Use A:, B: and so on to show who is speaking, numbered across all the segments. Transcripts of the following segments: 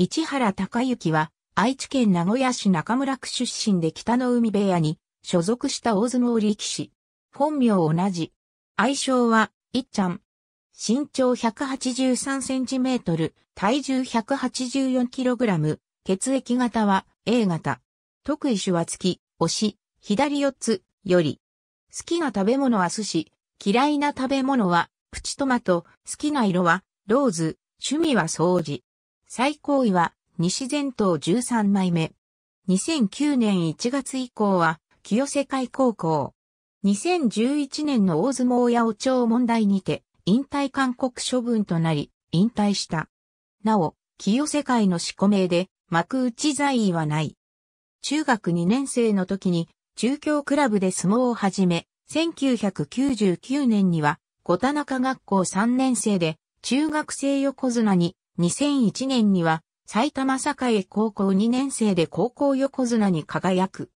A: 市原隆之は、愛知県名古屋市中村区出身で北の海部屋に所属した大相撲力士。本名同じ。愛称は、いっちゃん。身長183センチメートル、体重184キログラム、血液型は A 型。特異種は月、推し、左四つ、より。好きな食べ物は寿司、嫌いな食べ物はプチトマト、好きな色はローズ、趣味は掃除。最高位は西前頭13枚目。2009年1月以降は清瀬海高校。2011年の大相撲八尾町問題にて引退勧告処分となり引退した。なお、清瀬海の四股名で幕内在位はない。中学2年生の時に中京クラブで相撲を始め、1999年には小田中学校3年生で中学生横綱に2001年には埼玉栄高校2年生で高校横綱に輝く。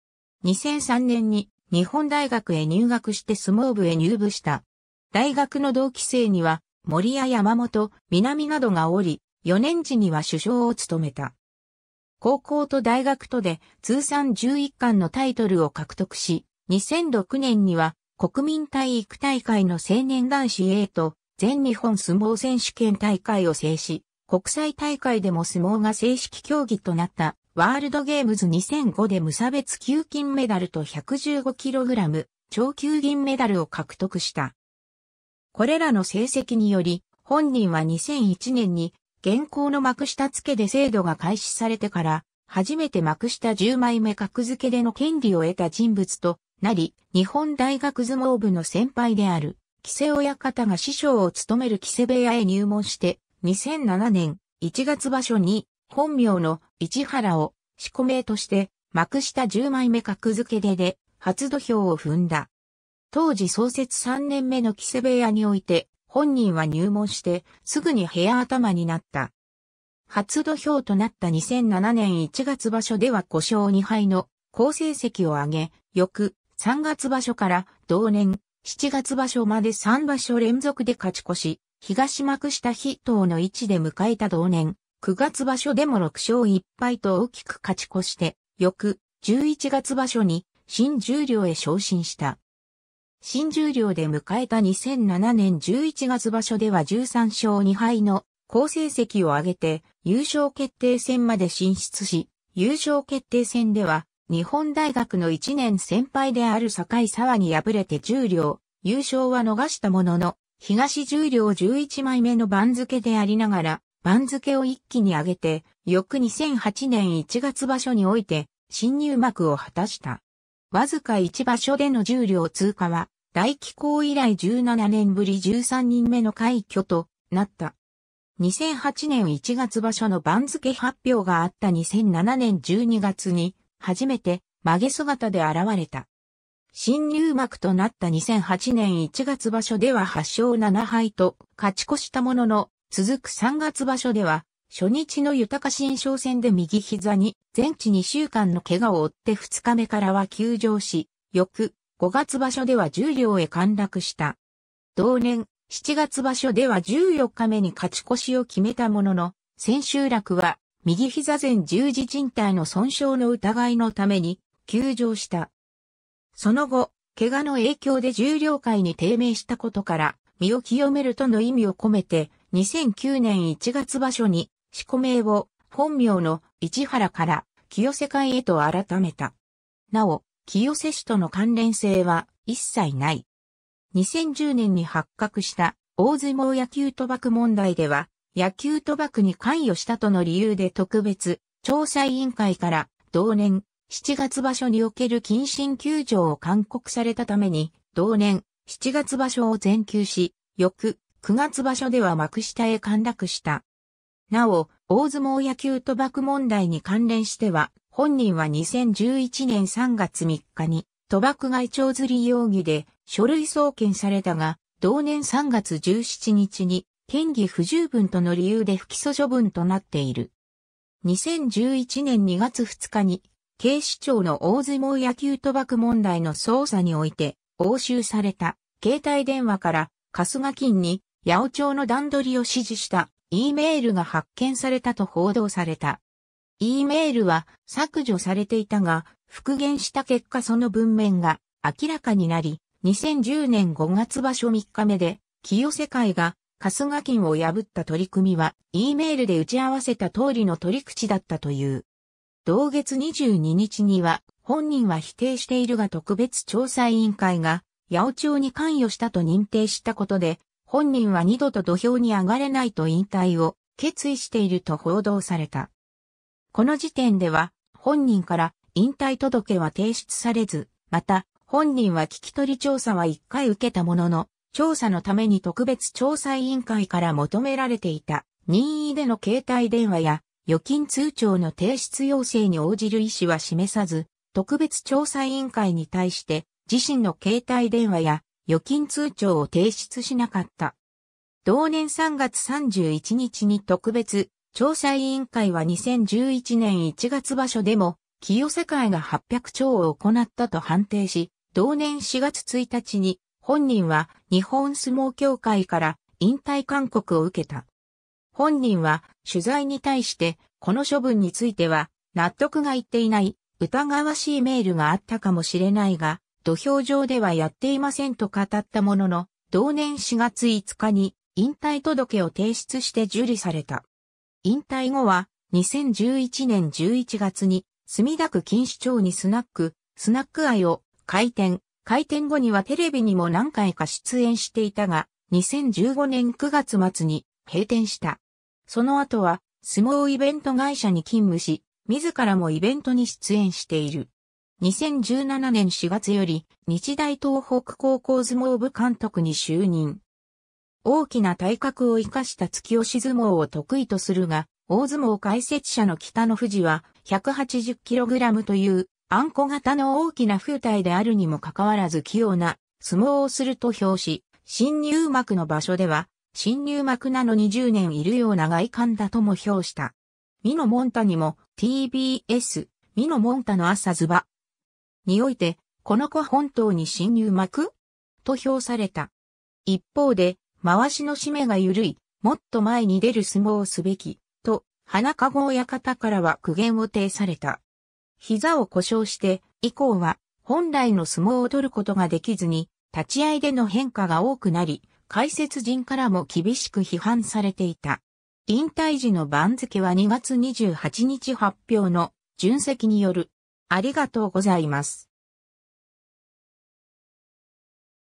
A: 2003年に日本大学へ入学して相撲部へ入部した。大学の同期生には森や山本、南などがおり、4年時には首相を務めた。高校と大学とで通算11巻のタイトルを獲得し、2006年には国民体育大会の青年男子 A と全日本相撲選手権大会を制し、国際大会でも相撲が正式競技となったワールドゲームズ2005で無差別級金メダルと 115kg 超級銀メダルを獲得した。これらの成績により、本人は2001年に現行の幕下付けで制度が開始されてから、初めて幕下10枚目格付けでの権利を得た人物となり、日本大学相撲部の先輩である、木瀬親方が師匠を務める木瀬部屋へ入門して、2007年1月場所に本名の市原を四個名として幕下10枚目格付けでで初土俵を踏んだ。当時創設3年目の木瀬部屋において本人は入門してすぐに部屋頭になった。初土俵となった2007年1月場所では5勝2敗の好成績を挙げ、翌3月場所から同年7月場所まで3場所連続で勝ち越し、東幕下筆頭の位置で迎えた同年、9月場所でも6勝1敗と大きく勝ち越して、翌11月場所に新十両へ昇進した。新十両で迎えた2007年11月場所では13勝2敗の好成績を上げて優勝決定戦まで進出し、優勝決定戦では日本大学の1年先輩である堺沢に敗れて10両、優勝は逃したものの、東十両11枚目の番付でありながら、番付を一気に上げて、翌2008年1月場所において、新入幕を果たした。わずか1場所での十両通過は、大気候以来17年ぶり13人目の快挙となった。2008年1月場所の番付発表があった2007年12月に、初めて曲げ姿で現れた。新入幕となった2008年1月場所では8勝7敗と勝ち越したものの、続く3月場所では、初日の豊新勝戦で右膝に全治2週間の怪我を負って2日目からは休場し、翌5月場所では10両へ陥落した。同年7月場所では14日目に勝ち越しを決めたものの、千秋楽は右膝前十字靭帯の損傷の疑いのために休場した。その後、怪我の影響で重量界に低迷したことから、身を清めるとの意味を込めて、2009年1月場所に、四股名を、本名の市原から、清瀬会へと改めた。なお、清瀬市との関連性は一切ない。2010年に発覚した大相撲野球賭博問題では、野球賭博に関与したとの理由で特別調査委員会から同年7月場所における謹慎休場を勧告されたために、同年、7月場所を全休し、翌、9月場所では幕下へ陥落した。なお、大相撲野球賭博問題に関連しては、本人は2011年3月3日に、賭博外帳釣り容疑で書類送検されたが、同年3月17日に、嫌疑不十分との理由で不起訴処分となっている。2011年2月2日に、警視庁の大相撲野球賭博問題の捜査において、押収された携帯電話から、春日金に八百長の段取りを指示した E メールが発見されたと報道された。E メールは削除されていたが、復元した結果その文面が明らかになり、2010年5月場所3日目で、清世界が春日金を破った取り組みは、E メールで打ち合わせた通りの取り口だったという。同月22日には本人は否定しているが特別調査委員会が八百町に関与したと認定したことで本人は二度と土俵に上がれないと引退を決意していると報道された。この時点では本人から引退届は提出されず、また本人は聞き取り調査は一回受けたものの、調査のために特別調査委員会から求められていた任意での携帯電話や預金通帳の提出要請に応じる意思は示さず、特別調査委員会に対して自身の携帯電話や預金通帳を提出しなかった。同年3月31日に特別調査委員会は2011年1月場所でも清世界が800兆を行ったと判定し、同年4月1日に本人は日本相撲協会から引退勧告を受けた。本人は取材に対してこの処分については納得がいっていない疑わしいメールがあったかもしれないが土俵上ではやっていませんと語ったものの同年4月5日に引退届を提出して受理された。引退後は2011年11月に墨田区錦糸町にスナック、スナック愛を開店、開店後にはテレビにも何回か出演していたが、2015年9月末に閉店した。その後は、相撲イベント会社に勤務し、自らもイベントに出演している。2017年4月より、日大東北高校相撲部監督に就任。大きな体格を生かした突き押し相撲を得意とするが、大相撲解説者の北の富士は 180kg というあんこ型の大きな風体であるにもかかわらず器用な相撲をすると評し、新入幕の場所では新入幕なのに十0年いるような外観だとも評した。ミノモンタにも TBS、ミノモンタの朝ズバ。において、この子本当に新入幕と評された。一方で、回しの締めが緩い、もっと前に出る相撲をすべき、と、花籠親方からは苦言を呈された。膝を故障して、以降は、本来の相撲を取ることができずに、立ち合いでの変化が多くなり、解説陣からも厳しく批判されていた。引退時の番付は2月28日発表の、純席による、ありがとうございます。